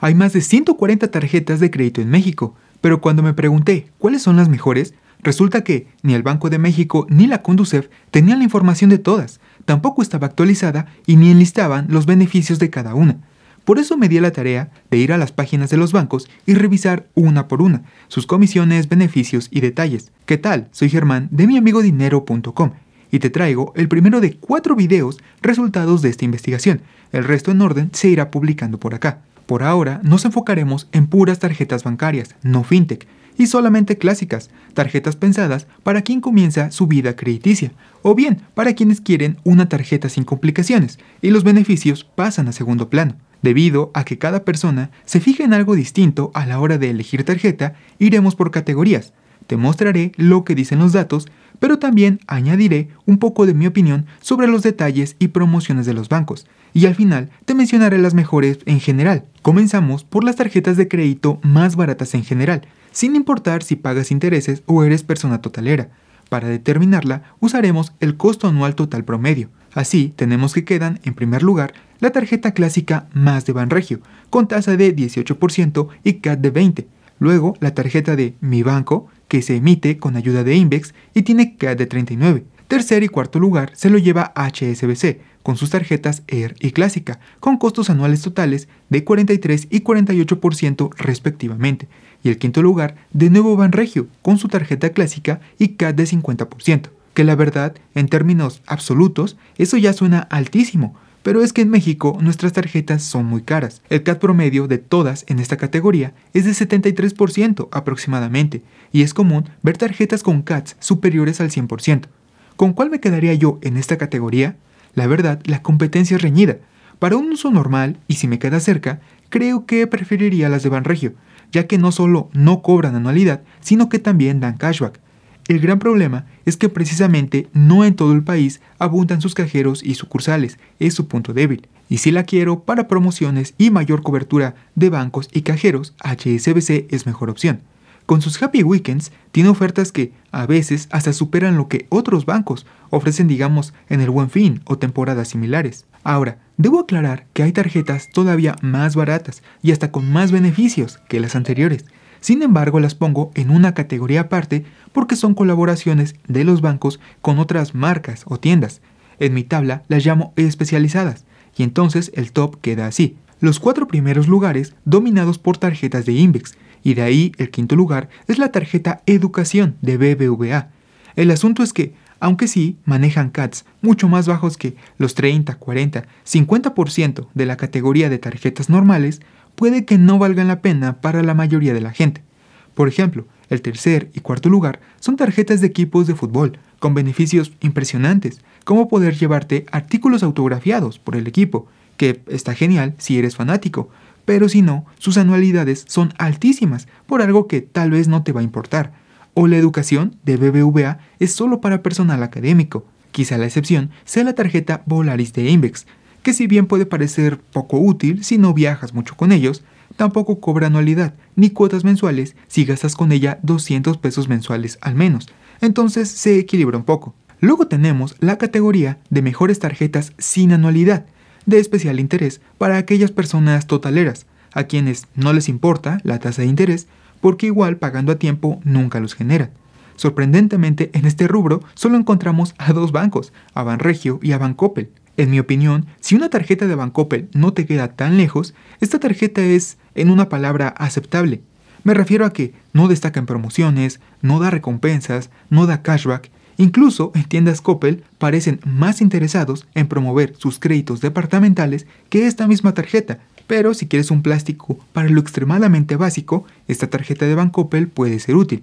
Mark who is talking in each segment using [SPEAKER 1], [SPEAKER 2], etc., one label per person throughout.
[SPEAKER 1] Hay más de 140 tarjetas de crédito en México, pero cuando me pregunté cuáles son las mejores, resulta que ni el Banco de México ni la Conducef tenían la información de todas, tampoco estaba actualizada y ni enlistaban los beneficios de cada una. Por eso me di la tarea de ir a las páginas de los bancos y revisar una por una sus comisiones, beneficios y detalles. ¿Qué tal? Soy Germán de miamigodinero.com y te traigo el primero de cuatro videos resultados de esta investigación. El resto en orden se irá publicando por acá. Por ahora, nos enfocaremos en puras tarjetas bancarias, no fintech, y solamente clásicas, tarjetas pensadas para quien comienza su vida crediticia, o bien para quienes quieren una tarjeta sin complicaciones y los beneficios pasan a segundo plano. Debido a que cada persona se fija en algo distinto a la hora de elegir tarjeta, iremos por categorías. Te mostraré lo que dicen los datos pero también añadiré un poco de mi opinión sobre los detalles y promociones de los bancos, y al final te mencionaré las mejores en general. Comenzamos por las tarjetas de crédito más baratas en general, sin importar si pagas intereses o eres persona totalera. Para determinarla usaremos el costo anual total promedio. Así tenemos que quedan en primer lugar la tarjeta clásica más de Banregio, con tasa de 18% y cad de 20%. Luego la tarjeta de Mi Banco, que se emite con ayuda de Invex y tiene CAD de 39 Tercer y cuarto lugar se lo lleva HSBC, con sus tarjetas Air y Clásica, con costos anuales totales de 43 y 48% respectivamente. Y el quinto lugar, de nuevo Regio con su tarjeta Clásica y CAD de 50%, que la verdad, en términos absolutos, eso ya suena altísimo, pero es que en México nuestras tarjetas son muy caras. El CAT promedio de todas en esta categoría es de 73% aproximadamente, y es común ver tarjetas con CATs superiores al 100%. ¿Con cuál me quedaría yo en esta categoría? La verdad, la competencia es reñida. Para un uso normal, y si me queda cerca, creo que preferiría las de Banregio, ya que no solo no cobran anualidad, sino que también dan cashback. El gran problema es que precisamente no en todo el país abundan sus cajeros y sucursales, es su punto débil. Y si la quiero para promociones y mayor cobertura de bancos y cajeros, HSBC es mejor opción. Con sus Happy Weekends tiene ofertas que a veces hasta superan lo que otros bancos ofrecen, digamos, en el buen fin o temporadas similares. Ahora, debo aclarar que hay tarjetas todavía más baratas y hasta con más beneficios que las anteriores. Sin embargo, las pongo en una categoría aparte porque son colaboraciones de los bancos con otras marcas o tiendas. En mi tabla las llamo especializadas y entonces el top queda así. Los cuatro primeros lugares dominados por tarjetas de INVEX y de ahí el quinto lugar es la tarjeta Educación de BBVA. El asunto es que, aunque sí manejan CATs mucho más bajos que los 30, 40, 50% de la categoría de tarjetas normales, puede que no valgan la pena para la mayoría de la gente. Por ejemplo, el tercer y cuarto lugar son tarjetas de equipos de fútbol, con beneficios impresionantes, como poder llevarte artículos autografiados por el equipo, que está genial si eres fanático, pero si no, sus anualidades son altísimas por algo que tal vez no te va a importar. O la educación de BBVA es solo para personal académico. Quizá la excepción sea la tarjeta Volaris de Invex, que si bien puede parecer poco útil si no viajas mucho con ellos, tampoco cobra anualidad ni cuotas mensuales si gastas con ella 200 pesos mensuales al menos, entonces se equilibra un poco. Luego tenemos la categoría de mejores tarjetas sin anualidad, de especial interés para aquellas personas totaleras, a quienes no les importa la tasa de interés, porque igual pagando a tiempo nunca los generan. Sorprendentemente, en este rubro solo encontramos a dos bancos, a Banregio y a Bancoppel. En mi opinión, si una tarjeta de Bancoppel no te queda tan lejos, esta tarjeta es, en una palabra, aceptable. Me refiero a que no destaca en promociones, no da recompensas, no da cashback, incluso en tiendas Coppel parecen más interesados en promover sus créditos departamentales que esta misma tarjeta, pero si quieres un plástico para lo extremadamente básico, esta tarjeta de Bancoppel puede ser útil.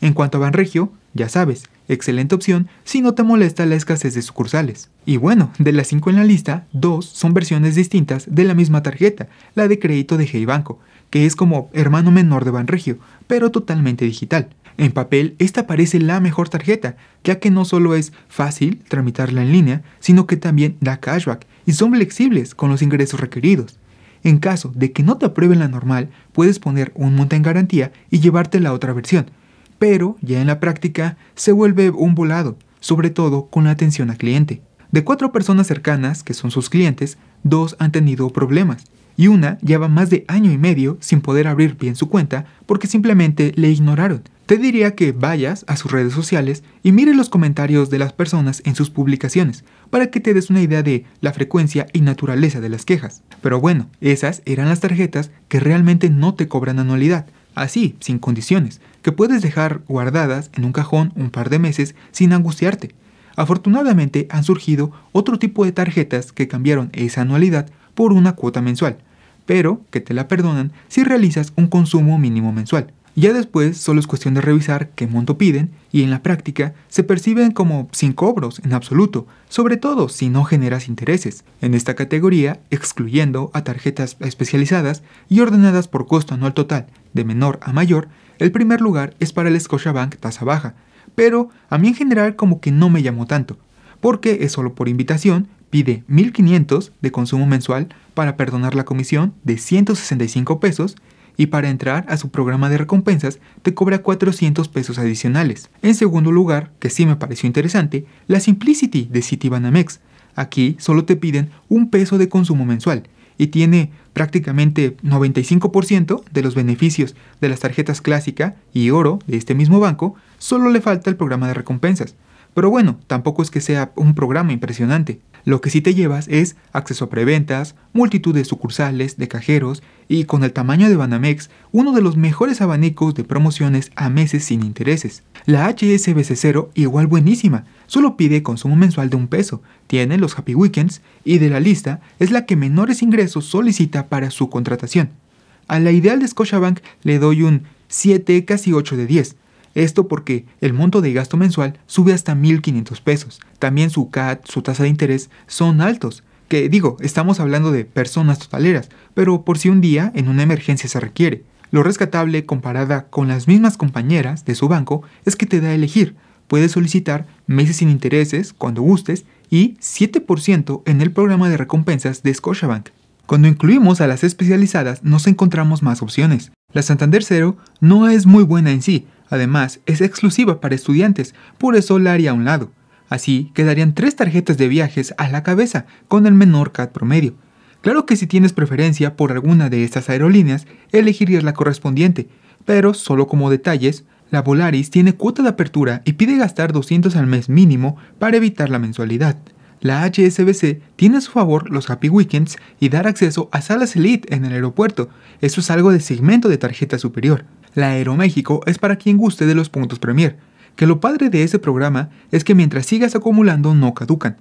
[SPEAKER 1] En cuanto a Banregio, ya sabes, excelente opción si no te molesta la escasez de sucursales. Y bueno, de las 5 en la lista, 2 son versiones distintas de la misma tarjeta, la de crédito de Hey Banco, que es como hermano menor de Banregio, pero totalmente digital. En papel, esta parece la mejor tarjeta, ya que no solo es fácil tramitarla en línea, sino que también da cashback y son flexibles con los ingresos requeridos. En caso de que no te aprueben la normal, puedes poner un monto en garantía y llevarte la otra versión, pero ya en la práctica se vuelve un volado, sobre todo con la atención al cliente. De cuatro personas cercanas, que son sus clientes, dos han tenido problemas y una lleva más de año y medio sin poder abrir bien su cuenta porque simplemente le ignoraron. Te diría que vayas a sus redes sociales y mire los comentarios de las personas en sus publicaciones para que te des una idea de la frecuencia y naturaleza de las quejas. Pero bueno, esas eran las tarjetas que realmente no te cobran anualidad, así, sin condiciones, que puedes dejar guardadas en un cajón un par de meses sin angustiarte. Afortunadamente han surgido otro tipo de tarjetas que cambiaron esa anualidad por una cuota mensual, pero que te la perdonan si realizas un consumo mínimo mensual. Ya después solo es cuestión de revisar qué monto piden y en la práctica se perciben como sin cobros en absoluto, sobre todo si no generas intereses, en esta categoría excluyendo a tarjetas especializadas y ordenadas por costo anual total, de menor a mayor, el primer lugar es para el Bank tasa baja, pero a mí en general como que no me llamó tanto, porque es solo por invitación, pide 1500 de consumo mensual para perdonar la comisión de 165 pesos y para entrar a su programa de recompensas te cobra 400 pesos adicionales. En segundo lugar, que sí me pareció interesante, la Simplicity de Citibanamex. Aquí solo te piden un peso de consumo mensual y tiene prácticamente 95% de los beneficios de las tarjetas clásica y oro de este mismo banco, solo le falta el programa de recompensas. Pero bueno, tampoco es que sea un programa impresionante. Lo que sí te llevas es acceso a preventas, multitud de sucursales, de cajeros y con el tamaño de Banamex, uno de los mejores abanicos de promociones a meses sin intereses. La HSBC0 igual buenísima, solo pide consumo mensual de un peso, tiene los Happy Weekends y de la lista es la que menores ingresos solicita para su contratación. A la ideal de Scotiabank le doy un 7, casi 8 de 10. Esto porque el monto de gasto mensual sube hasta 1.500 pesos. También su CAT, su tasa de interés son altos, que digo, estamos hablando de personas totaleras, pero por si un día en una emergencia se requiere. Lo rescatable comparada con las mismas compañeras de su banco es que te da elegir. Puedes solicitar meses sin intereses cuando gustes y 7% en el programa de recompensas de Scotiabank. Cuando incluimos a las especializadas nos encontramos más opciones. La Santander Cero no es muy buena en sí, además es exclusiva para estudiantes, por eso la haría a un lado. Así quedarían tres tarjetas de viajes a la cabeza con el menor CAD promedio. Claro que si tienes preferencia por alguna de estas aerolíneas, elegirías la correspondiente, pero solo como detalles, la Volaris tiene cuota de apertura y pide gastar 200 al mes mínimo para evitar la mensualidad. La HSBC tiene a su favor los Happy Weekends y dar acceso a salas Elite en el aeropuerto, eso es algo de segmento de tarjeta superior. La Aeroméxico es para quien guste de los puntos Premier, que lo padre de ese programa es que mientras sigas acumulando no caducan.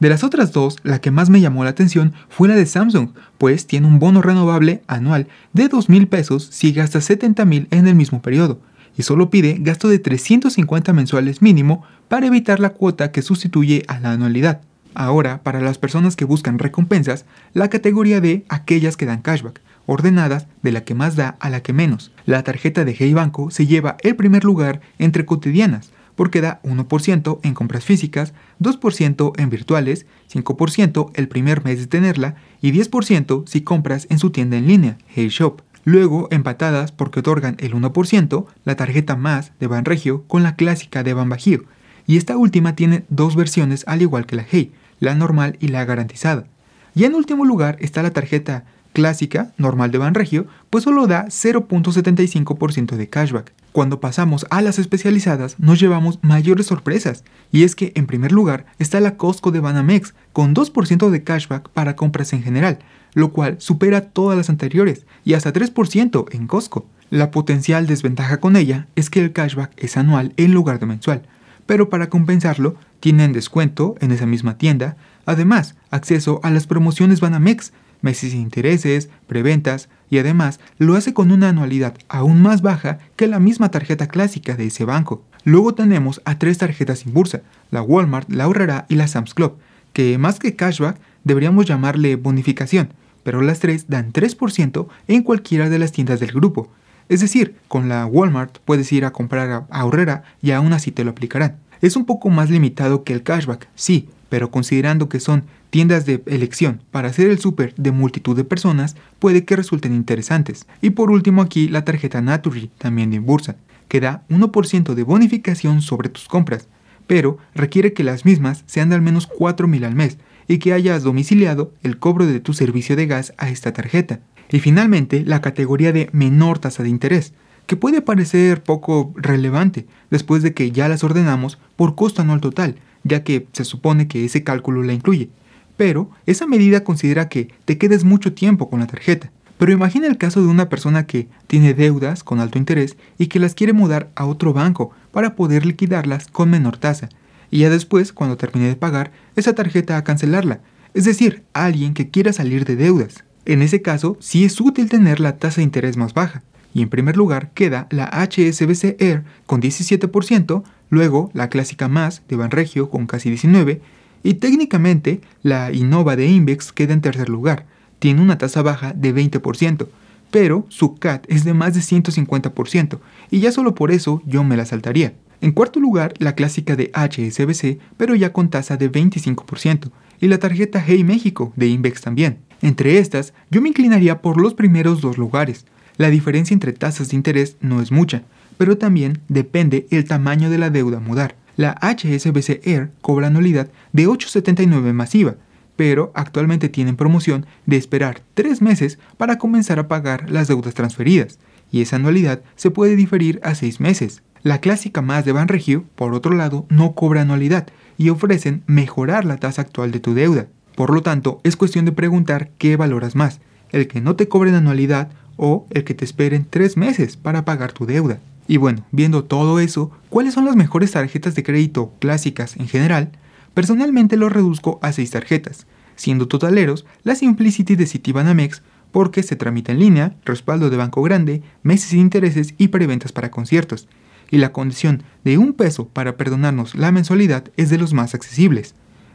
[SPEAKER 1] De las otras dos, la que más me llamó la atención fue la de Samsung, pues tiene un bono renovable anual de $2,000 pesos si gastas $70,000 en el mismo periodo, y solo pide gasto de 350 mensuales mínimo para evitar la cuota que sustituye a la anualidad. Ahora, para las personas que buscan recompensas, la categoría de aquellas que dan cashback ordenadas de la que más da a la que menos. La tarjeta de Hey Banco se lleva el primer lugar entre cotidianas porque da 1% en compras físicas, 2% en virtuales, 5% el primer mes de tenerla y 10% si compras en su tienda en línea, Hey Shop. Luego empatadas porque otorgan el 1%, la tarjeta más de Banregio con la clásica de Banbajío. Y esta última tiene dos versiones al igual que la Hey, la normal y la garantizada. Y en último lugar está la tarjeta clásica, normal de Banregio, pues solo da 0.75% de cashback. Cuando pasamos a las especializadas nos llevamos mayores sorpresas, y es que en primer lugar está la Costco de Banamex, con 2% de cashback para compras en general, lo cual supera todas las anteriores, y hasta 3% en Costco. La potencial desventaja con ella es que el cashback es anual en lugar de mensual, pero para compensarlo tienen descuento en esa misma tienda, además acceso a las promociones Banamex, meses de intereses, preventas y además lo hace con una anualidad aún más baja que la misma tarjeta clásica de ese banco. Luego tenemos a tres tarjetas sin bursa, la Walmart, la Aurrera y la Sam's Club, que más que cashback deberíamos llamarle bonificación, pero las tres dan 3% en cualquiera de las tiendas del grupo. Es decir, con la Walmart puedes ir a comprar a Ahorrera y aún así te lo aplicarán. Es un poco más limitado que el cashback, sí, pero considerando que son tiendas de elección para hacer el súper de multitud de personas, puede que resulten interesantes. Y por último aquí la tarjeta Natury también de bursa, que da 1% de bonificación sobre tus compras, pero requiere que las mismas sean de al menos 4.000 al mes y que hayas domiciliado el cobro de tu servicio de gas a esta tarjeta. Y finalmente, la categoría de menor tasa de interés, que puede parecer poco relevante después de que ya las ordenamos por costo anual total, ya que se supone que ese cálculo la incluye, pero esa medida considera que te quedes mucho tiempo con la tarjeta. Pero imagina el caso de una persona que tiene deudas con alto interés y que las quiere mudar a otro banco para poder liquidarlas con menor tasa, y ya después, cuando termine de pagar, esa tarjeta a cancelarla, es decir, a alguien que quiera salir de deudas. En ese caso, sí es útil tener la tasa de interés más baja, y en primer lugar queda la HSBC Air con 17%, luego la clásica más de Banregio con casi 19% y técnicamente la Innova de Invex queda en tercer lugar, tiene una tasa baja de 20%, pero su CAT es de más de 150% y ya solo por eso yo me la saltaría. En cuarto lugar, la clásica de HSBC, pero ya con tasa de 25%, y la tarjeta Hey México de Invex también. Entre estas, yo me inclinaría por los primeros dos lugares, la diferencia entre tasas de interés no es mucha, pero también depende el tamaño de la deuda mudar. La HSBC Air cobra anualidad de 8,79 masiva, pero actualmente tienen promoción de esperar 3 meses para comenzar a pagar las deudas transferidas, y esa anualidad se puede diferir a 6 meses. La clásica más de Banregio, por otro lado, no cobra anualidad y ofrecen mejorar la tasa actual de tu deuda. Por lo tanto, es cuestión de preguntar qué valoras más, el que no te cobren anualidad o el que te esperen tres meses para pagar tu deuda. Y bueno, viendo todo eso, ¿cuáles son las mejores tarjetas de crédito clásicas en general? Personalmente lo reduzco a seis tarjetas, siendo totaleros la Simplicity de Citibanamex porque se tramita en línea, respaldo de banco grande, meses sin intereses y preventas para conciertos. Y la condición de un peso para perdonarnos la mensualidad es de los más accesibles.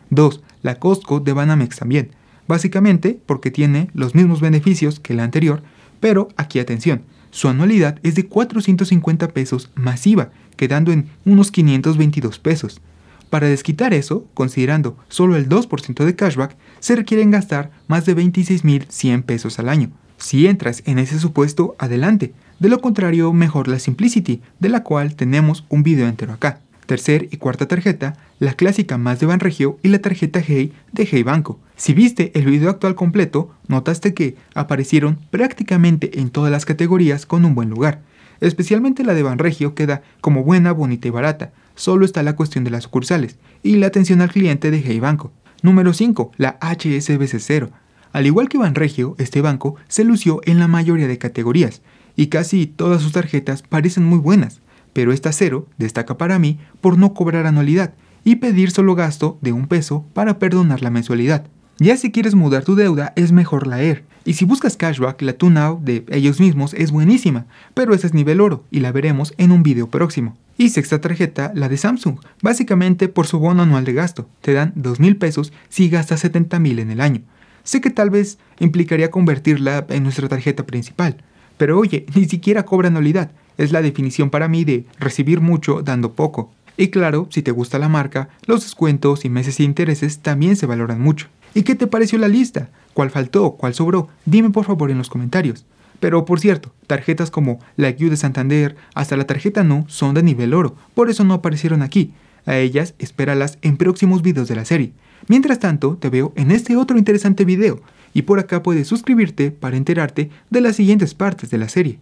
[SPEAKER 1] 2. La Costco de Banamex también, básicamente porque tiene los mismos beneficios que la anterior, pero aquí atención, su anualidad es de 450 pesos masiva, quedando en unos 522 pesos. Para desquitar eso, considerando solo el 2% de cashback, se requieren gastar más de 26.100 pesos al año. Si entras en ese supuesto, adelante. De lo contrario, mejor la Simplicity, de la cual tenemos un video entero acá tercer y cuarta tarjeta, la clásica más de Banregio y la tarjeta Hey de Hey Banco. Si viste el video actual completo, notaste que aparecieron prácticamente en todas las categorías con un buen lugar. Especialmente la de Banregio queda como buena, bonita y barata. Solo está la cuestión de las sucursales y la atención al cliente de Hey Banco. Número 5, la HSBC0. Al igual que Banregio, este banco se lució en la mayoría de categorías y casi todas sus tarjetas parecen muy buenas pero esta cero destaca para mí por no cobrar anualidad y pedir solo gasto de un peso para perdonar la mensualidad. Ya si quieres mudar tu deuda es mejor la ER. Y si buscas cashback, la TuneOut de ellos mismos es buenísima, pero esa es nivel oro y la veremos en un video próximo. Y sexta tarjeta, la de Samsung, básicamente por su bono anual de gasto. Te dan mil pesos si gastas 70.000 en el año. Sé que tal vez implicaría convertirla en nuestra tarjeta principal, pero oye, ni siquiera cobra nulidad. Es la definición para mí de recibir mucho dando poco. Y claro, si te gusta la marca, los descuentos y meses de intereses también se valoran mucho. ¿Y qué te pareció la lista? ¿Cuál faltó? ¿Cuál sobró? Dime por favor en los comentarios. Pero por cierto, tarjetas como la Q de Santander hasta la tarjeta No son de nivel oro, por eso no aparecieron aquí. A ellas espéralas en próximos videos de la serie. Mientras tanto, te veo en este otro interesante video y por acá puedes suscribirte para enterarte de las siguientes partes de la serie.